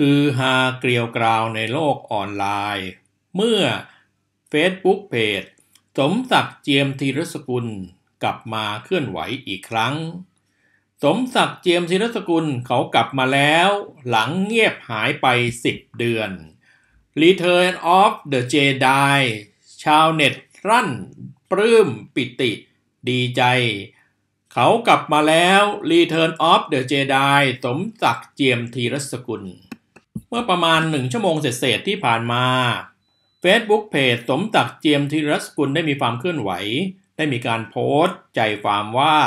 คือฮาเกลียวกราวในโลกออนไลน์ เมื่อ Facebook p จสมศักดิ์เจียมธีรสกุลกลับมาเคลื่อนไหวอีกครั้ง สมศักดิ์เจียมธีรสกุลเขากลับมาแล้วหลังเงียบหายไป 10 เดือน Return of the Jedi ชาวเน็ตรั่นปลื้มปิติ ดีใจ เขากลับมาแล้ว Return of the Jedi สมศักดิ์เจียมธีรสกุลเมื่อประมาณหนึ่งชั่วโมงเศษที่ผ่านมา Facebook เพจสมตักเจียมธีรสกุลได้มีความเคลื่อนไหว ได้มีการโพสต์ใจความว่า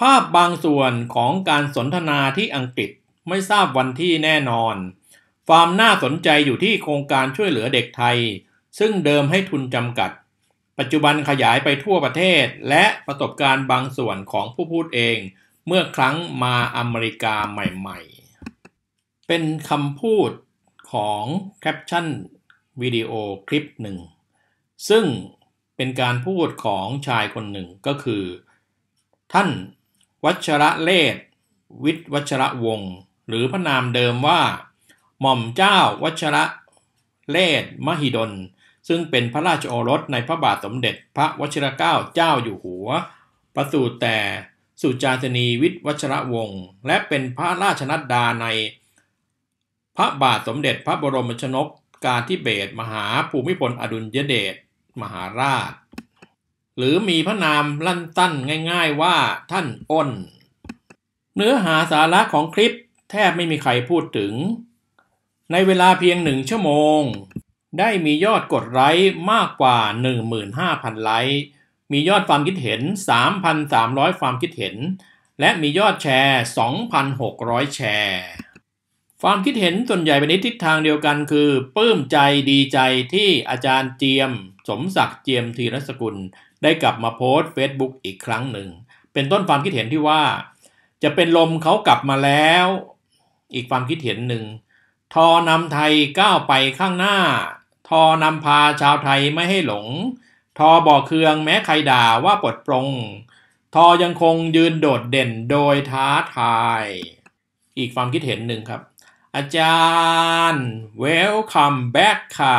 ภาพบางส่วนของการสนทนาที่อังกฤษไม่ทราบวันที่แน่นอนความน่าสนใจอยู่ที่โครงการช่วยเหลือเด็กไทย ซึ่งเดิมให้ทุนจำกัด ปัจจุบันขยายไปทั่วประเทศและประสบการณ์บางส่วนของผู้พูดเอง เมื่อครั้งมาอเมริกาใหม่ๆเป็นคำพูดของแคปชั่นวิดีโอคลิปหนึ่งซึ่งเป็นการพูดของชายคนหนึ่งก็คือ ท่านวัชระเลศวิทวัชระวงศ์หรือพระนามเดิมว่า หม่อมเจ้าวัชระเลศมหิดล ซึ่งเป็นพระราชโอรสในพระบาทสมเด็จพระวชิรเกล้าเจ้าอยู่หัว ประสูติแต่สุจาตนีวิทวัชระวงศ์ และเป็นพระราชนัดดาในพระบาทสมเด็จพระบรมชนก กาธิเบศมหาภูมิพลอดุลยเดชมหาราช หรือมีพระนามลั่นตั้นง่ายๆว่าท่านอ้น เนื้อหาสาระของคลิปแทบไม่มีใครพูดถึง ในเวลาเพียงหนึ่งชั่วโมง ได้มียอดกดไลค์มากกว่า 15,000ไลค์ มียอดความคิดเห็น 3,300ความคิดเห็น และมียอดแชร์ 2,600 แชร์ความคิดเห็นส่วนใหญ่เป็นทิศทางเดียวกันคือปลื้มใจดีใจที่อาจารย์เจียม สมศักดิ์เจียมธีรสกุล ได้กลับมาโพสต์ Facebook อีกครั้งหนึ่ง เป็นต้นความคิดเห็นที่ว่า จะเป็นลมเขากลับมาแล้วอีกความคิดเห็นหนึ่งทอนำไทยก้าวไปข้างหน้า ทอนำพาชาวไทยไม่ให้หลง ทอบ่อเคืองแม้ใครด่าว่าปลดปรงทอยังคงยืนโดดเด่นโดยท้าทาย อีกความคิดเห็นหนึ่งครับอาจารย์ welcome back ค่ะ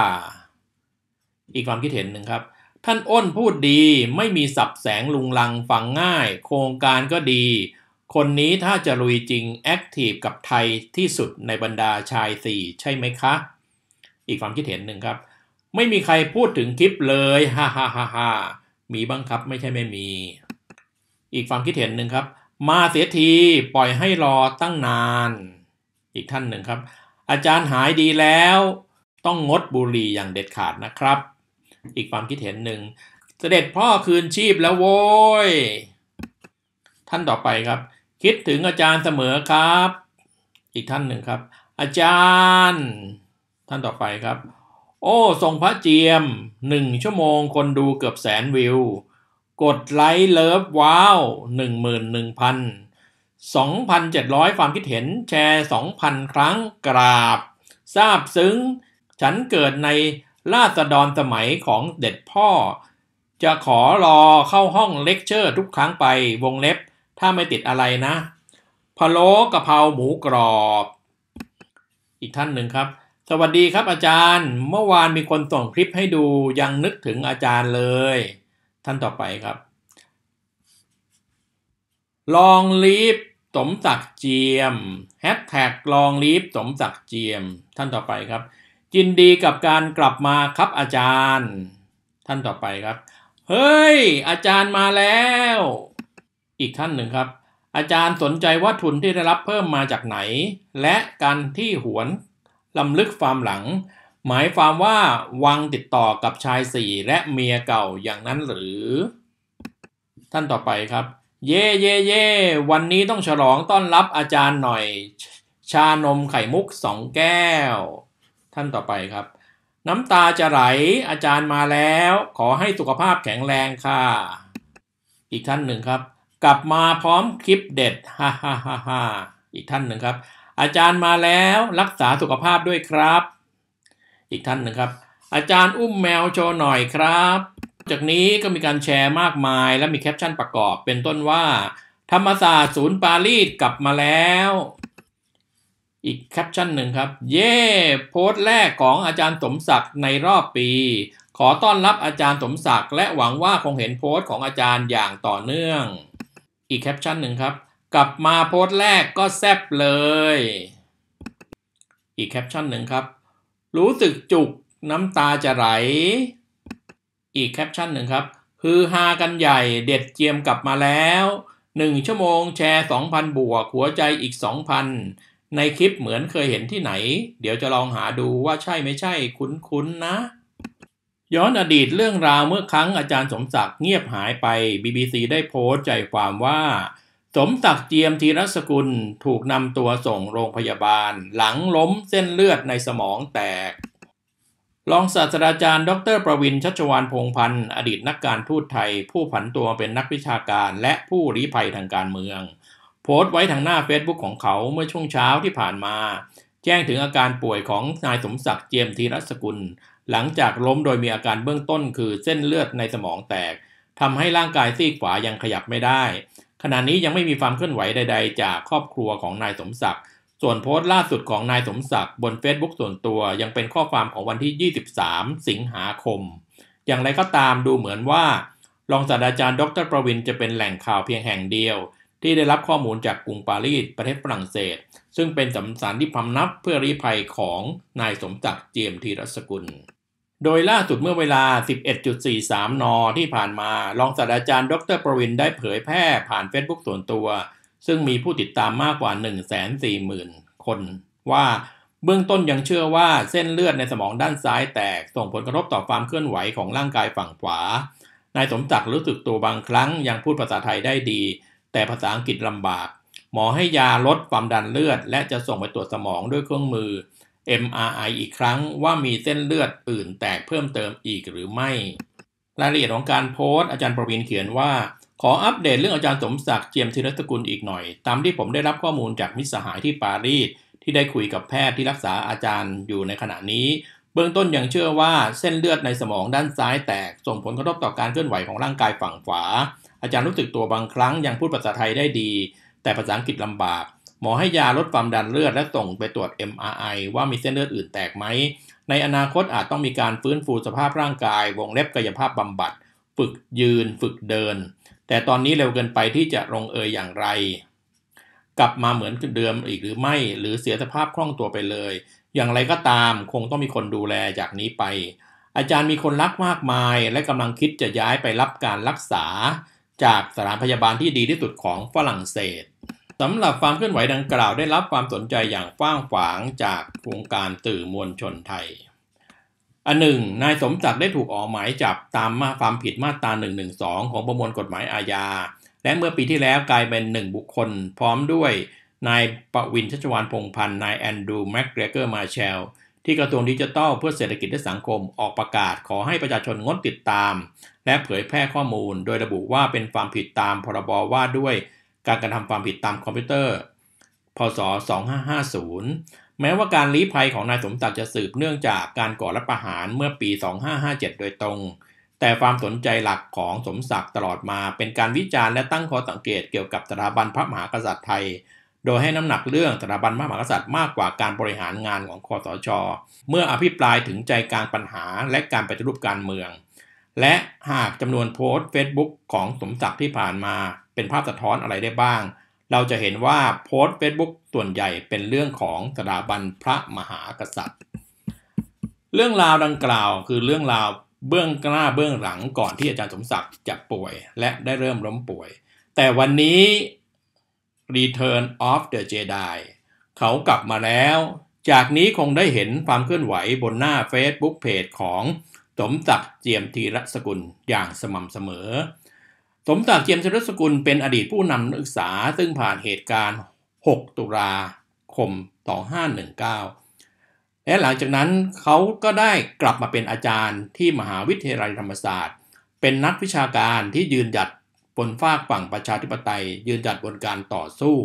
อีกความคิดเห็นหนึ่งครับ ท่านอ้นพูดดี ไม่มีสับแสงลุงลังฟังง่าย โครงการก็ดี คนนี้ถ้าจะลุยจริงแอคทีฟกับไทยที่สุดในบรรดาชายสี่ใช่ไหมคะ อีกความคิดเห็นหนึ่งครับ ไม่มีใครพูดถึงคลิปเลย ฮ่าฮ่าฮ่าฮ่ามีบ้างครับไม่ใช่ไม่มี อีกความคิดเห็นหนึ่งครับ มาเสียทีปล่อยให้รอตั้งนานอีกท่านหนึ่งครับอาจารย์หายดีแล้วต้องงดบุหรี่อย่างเด็ดขาดนะครับ อีกความคิดเห็นหนึ่งเสด็จพ่อคืนชีพแล้วโว้ยท่านต่อไปครับ คิดถึงอาจารย์เสมอครับ อีกท่านหนึ่งครับ อาจารย์ท่านต่อไปครับ โอ้ทรงพระเจียมหนึ่งชั่วโมงคนดูเกือบแสนวิวกดไลค์เลิฟว้าวหนึ่งหมื่นหนึ่งพัน2,700 ความคิดเห็นแชร์ 2,000 ครั้งกราบ ทราบซึ้งฉันเกิดในราษฎรสมัยของเด็ดพ่อ จะขอรอเข้าห้องเลคเชอร์ทุกครั้งไปวงเล็บ ถ้าไม่ติดอะไรนะพะโล้กะเพราหมูกรอบ อีกท่านหนึ่งครับ สวัสดีครับอาจารย์เมื่อวานมีคนส่งคลิปให้ดู ยังนึกถึงอาจารย์เลย ท่านต่อไปครับลองลีฟสมศักดิ์เจียมแฮชแท็กลองลีฟสมศักดิ์เจียม ท่านต่อไปครับยินดีกับการกลับมาครับอาจารย์ ท่านต่อไปครับเฮ้ย อาจารย์มาแล้ว อีกท่านหนึ่งครับ อาจารย์สนใจว่าทุนที่ได้รับเพิ่มมาจากไหน และการที่หวนลำลึกความหลัง หมายความว่าวังติดต่อกับชายสี่และเมียเก่าอย่างนั้นหรือ ท่านต่อไปครับเย่เย่เย่วันนี้ต้องฉลองต้อนรับอาจารย์หน่อย ชานมไข่มุกสองแก้ว ท่านต่อไปครับ น้ำตาจะไหลอาจารย์มาแล้ว ขอให้สุขภาพแข็งแรงค่ะ อีกท่านหนึ่งครับ กลับมาพร้อมคลิปเด็ดฮ่าฮ่าฮ่าฮ่าอีกท่านหนึ่งครับ อาจารย์มาแล้วรักษาสุขภาพด้วยครับ อีกท่านหนึ่งครับอาจารย์อุ้มแมวโชว์หน่อยครับจากนี้ก็มีการแชร์มากมายและมีแคปชั่นประกอบเป็นต้นว่า ธรรมศาสตร์ศูนย์ปารีสกลับมาแล้ว อีกแคปชั่นหนึ่งครับเย่โพสต์แรกของอาจารย์สมศักดิ์ในรอบปี ขอต้อนรับอาจารย์สมศักดิ์และหวังว่าคงเห็นโพสต์ของอาจารย์อย่างต่อเนื่อง อีกแคปชั่นหนึ่งครับ กลับมาโพสต์แรกก็แซบเลย อีกแคปชั่นหนึ่งครับ รู้สึกจุกน้ำตาจะไหลอีกแคปชั่นหนึ่งครับ ฮือฮากันใหญ่เด็ดเจียมกลับมาแล้ว 1 ชั่วโมงแชร์ 2,000บวกหัวใจอีก 2,000 ในคลิปเหมือนเคยเห็นที่ไหน เดี๋ยวจะลองหาดูว่าใช่ไม่ใช่ คุ้นๆนะ ย้อนอดีตเรื่องราวเมื่อครั้งอาจารย์สมศักดิ์เงียบหายไป BBC ได้โพสต์ใจความว่า สมศักดิ์เจียมธีรสกุล ถูกนำตัวส่งโรงพยาบาล หลังล้มเส้นเลือดในสมองแตกรองศาสตราจารย์ดรประวินชัชวานพงพันธ์อดีตนักการทูตไทยผู้ผันตัวเป็นนักวิชาการและผู้รีภัยทางการเมือง โพสต์ไว้ทางหน้าเฟซบุ๊กของเขาเมื่อช่วงเช้าที่ผ่านมา แจ้งถึงอาการป่วยของนายสมศักดิ์เจียมธีรสกุล หลังจากล้มโดยมีอาการเบื้องต้นคือเส้นเลือดในสมองแตก ทำให้ร่างกายซีกขวายังขยับไม่ได้ ขณะนี้ยังไม่มีความเคลื่อนไหวใดๆ จากครอบครัวของนายสมศักดิ์ส่วนโพสต์ล่าสุดของนายสมศักดิ์บน Facebook ส่วนตัวยังเป็นข้อความของวันที่ 23 สิงหาคม อย่างไรก็ตามดูเหมือนว่า รองศาสตราจารย์ ดรประวินจะเป็นแหล่งข่าวเพียงแห่งเดียว ที่ได้รับข้อมูลจากกรุงปารีสประเทศฝรั่งเศส ซึ่งเป็นสำสารที่พำนับเพื่อรีภัยของนายสมศักดิ์เจียมธีรสกุล โดยล่าสุดเมื่อเวลา 11.43 นที่ผ่านมารองศาสตราจารย์ดร ประวิน ได้เผยแพร่ผ่าน Facebook ส่วนตัวซึ่งมีผู้ติดตามมากกว่า 140,000 คน ว่า เบื้องต้นยังเชื่อว่าเส้นเลือดในสมองด้านซ้ายแตก ส่งผลกระทบต่อความเคลื่อนไหวของร่างกายฝั่งขวานายสมศักดิ์รู้สึกตัวบางครั้งยังพูดภาษาไทยได้ดี แต่ภาษาอังกฤษลำบาก หมอให้ยาลดความดันเลือด และจะส่งไปตรวจสมองด้วยเครื่องมือ MRI อีกครั้งว่ามีเส้นเลือดอื่น แตกเพิ่มเติมอีกหรือไม่รายละเอียดของการโพสต์อาจารย์ประวินเขียนว่าขออัปเดตเรื่องอาจารย์สมศักดิ์เจียมธีรสกุลอีกหน่อย ตามที่ผมได้รับข้อมูลจากมิสหายที่ปารีสที่ได้คุยกับแพทย์ที่รักษาอาจารย์อยู่ในขณะนี้ เบื้องต้นยังเชื่อว่าเส้นเลือดในสมองด้านซ้ายแตกส่งผลกระทบต่อการเคลื่อนไหวของร่างกายฝั่งขวา อาจารย์รู้สึกตัวบางครั้งยังพูดภาษาไทยได้ดี แต่ภาษาอังกฤษลำบาก หมอให้ยาลดความดันเลือดและส่งไปตรวจ MRI ว่ามีเส้นเลือดอื่นแตกไหม ในอนาคตอาจต้องมีการฟื้นฟูสภาพร่างกาย วงเล็บกายภาพบำบัด ฝึกยืนฝึกเดินแต่ตอนนี้เร็วเกินไปที่จะลงเอยอย่างไร กลับมาเหมือนเดิมอีกหรือไม่ หรือเสียสภาพคล่องตัวไปเลย อย่างไรก็ตาม คงต้องมีคนดูแลจากนี้ไป อาจารย์มีคนรักมากมายและกำลังคิดจะย้ายไปรับการรักษา จากสถานพยาบาลที่ดีที่สุดของฝรั่งเศสสำหรับความเคลื่อนไหวดังกล่าวได้รับความสนใจอย่างกว้างขวางจากวงการตื่อมวลชนไทยอันหนึ่งนายสมศักดิ์ได้ถูกออกหมายจับตามมาความผิดมาตรา 112 ของประมวลกฎหมายอาญา และเมื่อปีที่แล้วกลายเป็นหนึ่งบุคคลพร้อมด้วยนายประวินชัชวานพงพันธ์นายแอนดูแม็กเกรเกอร์ มาเชล ที่กระทรวงดิจิทัลเพื่อเศรษฐกิจและสังคมออกประกาศขอให้ประชาชนงดติดตาม และเผยแพร่ข้อมูล โดยระบุว่าเป็นความผิดตามพรบว่าด้วยการกระทำความผิดตามคอมพิวเตอร์พศ2550แม้ว่าการลี้ภัยของนายสมศักดิ์จะสืบเนื่องจากการก่อรัฐประหารเมื่อปี 2557 โดยตรง แต่ความสนใจหลักของสมศักดิ์ตลอดมาเป็นการวิจารณ์และตั้งข้อสังเกตเกี่ยวกับสถาบันพระมหากษัตริย์ไทย โดยให้น้ำหนักเรื่องสถาบันพระมหากษัตริย์มากกว่าการบริหารงานของคอสชเมื่ออภิปรายถึงใจกลางปัญหาและการปฏิรูปการเมือง และหากจำนวนโพสต์เฟซบุ๊กของสมศักดิ์ที่ผ่านมาเป็นภาพสะท้อนอะไรได้บ้างเราจะเห็นว่าโพสต์เฟซบุ๊กส่วนใหญ่เป็นเรื่องของสถาบันพระมหากษัตริย์ เรื่องราวดังกล่าวคือเรื่องราวเบื้องหน้าเบื้องหลังก่อนที่อาจารย์สมศักดิ์จะป่วยและได้เริ่มล้มป่วย แต่วันนี้ Return of the Jedi เขากลับมาแล้ว จากนี้คงได้เห็นความเคลื่อนไหวบนหน้า Facebook Page ของสมศักดิ์เจียมธีรสกุลอย่างสม่ำเสมอสมศักดิ์เจียมชลสกุลเป็นอดีตผู้นำนักศึกษา ซึ่งผ่านเหตุการณ์ 6 ตุลาคม2519 และหลังจากนั้นเขาก็ได้กลับมาเป็นอาจารย์ที่มหาวิทยาลัยธรรมศาสตร์ เป็นนักวิชาการที่ยืนหยัดบนฝากฝั่งประชาธิปไตยยืนหยัดบนการต่อสู้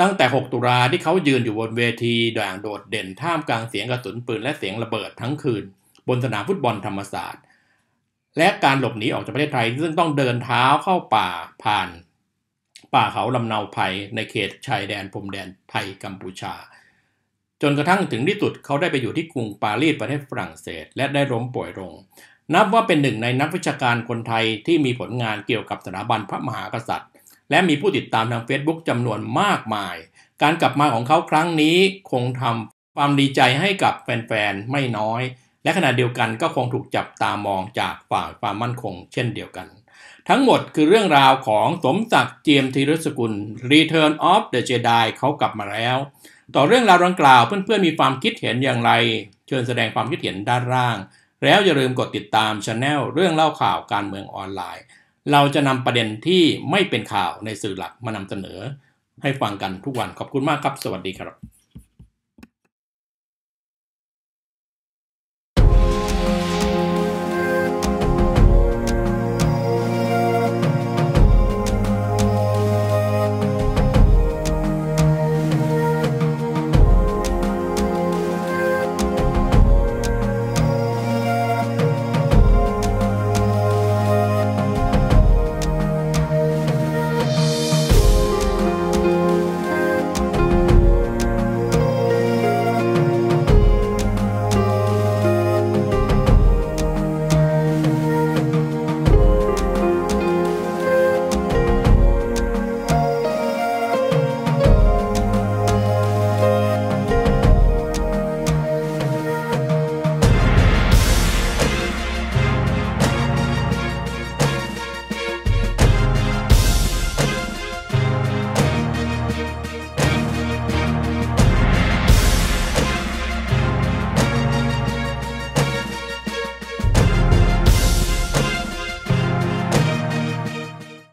ตั้งแต่ 6 ตุลาที่เขายืนอยู่บนเวทีด่างโดดเด่นท่ามกลางเสียงกระสุนปืนและเสียงระเบิด ทั้งคืนบนสนามฟุตบอลธรรมศาสตร์และการหลบหนีออกจากประเทศไทยซึ่งต้องเดินเท้าเข้าป่าผ่าน ป่าเขาลำเนาภัยในเขตชายแดนพรมแดนไทยกัมพูชา จนกระทั่งถึงที่สุดเขาได้ไปอยู่ที่กรุงปารีสประเทศฝรั่งเศส และได้ล้มป่วยลงนับว่าเป็นหนึ่งในนักวิชาการคนไทยที่มีผลงานเกี่ยวกับสถาบันพระมหากษัตริย์ และมีผู้ติดตามทาง Facebook จำนวนมากมาย การกลับมาของเขาครั้งนี้คงทำความดีใจให้กับแฟนๆไม่น้อยและขณะเดียวกันก็คงถูกจับตามองจากฝ่ายความมั่นคงเช่นเดียวกัน ทั้งหมดคือเรื่องราวของสมศักดิ์เจียมธีรสกุล Return of the Jedi เขากลับมาแล้ว ต่อเรื่องราวดังกล่าวเพื่อนๆมีความคิดเห็นอย่างไร เชิญแสดงความคิดเห็นด้านล่าง แล้วอย่าลืมกดติดตามช anel เรื่องเล่าข่าวการเมืองออนไลน์ เราจะนำประเด็นที่ไม่เป็นข่าวในสื่อหลักมานำเสนอ ให้ฟังกันทุกวันขอบคุณมากครับ สวัสดีครับ